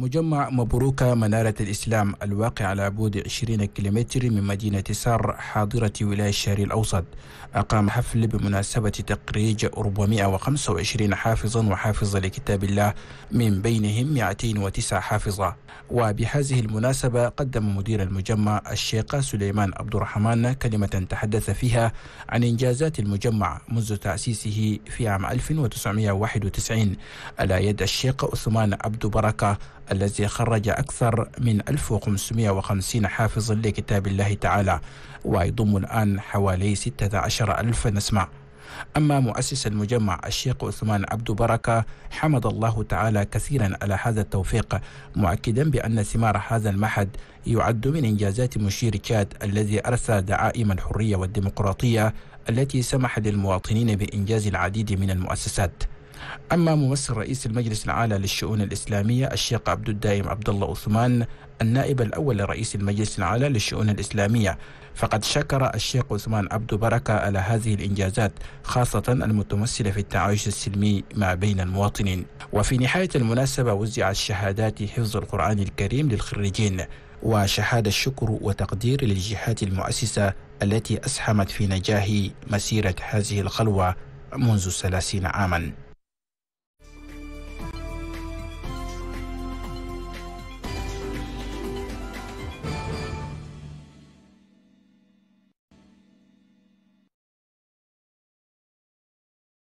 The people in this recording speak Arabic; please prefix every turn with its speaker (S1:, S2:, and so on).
S1: مجمع مبروكة منارة الإسلام الواقع على بعد 20 كيلومتر من مدينة سار حاضرة ولاية الشهر الأوسط أقام حفل بمناسبة تقريج 425 حافظا وحافظة لكتاب الله من بينهم 209 حافظة وبهذه المناسبة قدم مدير المجمع الشيخ سليمان عبد الرحمن كلمة تحدث فيها عن إنجازات المجمع منذ تأسيسه في عام 1991 على يد الشيخ عثمان عبد بركة الذي خرج أكثر من 1550 حافظ لكتاب الله تعالى ويضم الآن حوالي 16 ألف نسمة أما مؤسس المجمع الشيخ عثمان عبد بركة حمد الله تعالى كثيرا على هذا التوفيق مؤكدا بأن ثمار هذا المعهد يعد من إنجازات مشير تشاد الذي أرسى دعائم الحرية والديمقراطية التي سمح للمواطنين بإنجاز العديد من المؤسسات أما ممثل رئيس المجلس العالي للشؤون الإسلامية الشيخ عبد الدايم عبد الله عثمان النائب الأول لرئيس المجلس العالي للشؤون الإسلامية فقد شكر الشيخ عثمان عبد بركة على هذه الإنجازات خاصة المتمثلة في التعايش السلمي ما بين المواطنين وفي نهاية المناسبة وزعت شهادات حفظ القرآن الكريم للخريجين وشهادة الشكر وتقدير للجهات المؤسسة التي أسهمت في نجاح مسيرة هذه الخلوة منذ 30 عاماً